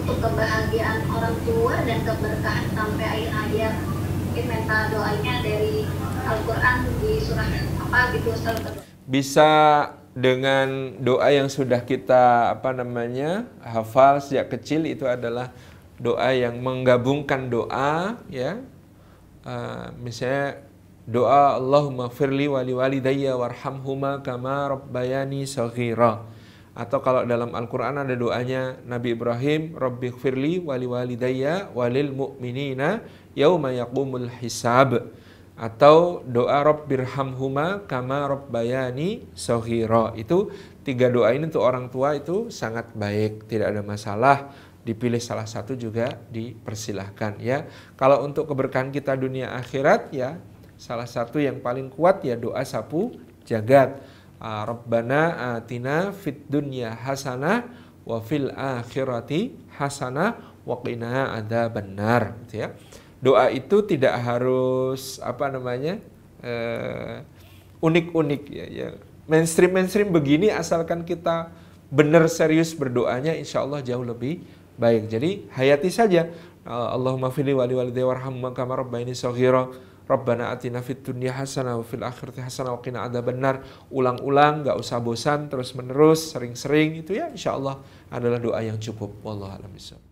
untuk kebahagiaan orang tua dan keberkahan sampai akhir ayat mungkin minta doanya dari Al-Quran di surah apa gitu bisa dengan doa yang sudah kita apa namanya hafal sejak kecil itu adalah doa yang menggabungkan doa ya uh, misalnya doa Allahumma firli wali walidayya warhamhuma kama rabbayani saghira atau kalau dalam Al-Quran ada doanya Nabi Ibrahim, Rabbi firli wali walidayya walil mu'minina yawma yakumul hisab. Atau doa Huma kama Rabbayani sohiro. Itu tiga doa ini untuk orang tua itu sangat baik, tidak ada masalah dipilih salah satu juga dipersilahkan ya. Kalau untuk keberkahan kita dunia akhirat ya salah satu yang paling kuat ya doa sapu jagat. Ah, Rabbana atina fid dunya hasanah wa fil akhirati hasanah wa qina benar. gitu ya. Doa itu tidak harus apa namanya? Eh, unik-unik uh, ya, ya. Mainstream mainstream begini asalkan kita benar serius berdoanya insya Allah jauh lebih baik. Jadi hayati saja ah, Allahumma fili wali wali warhamma kama rabbaini shaghira Rabbana atina fid dunya hasanah wa fil akhirati hasanah wa qina adzabannar. Ulang-ulang, nggak usah bosan, terus-menerus, sering-sering itu ya insyaallah adalah doa yang cukup. Wallahu a'lam bishawab.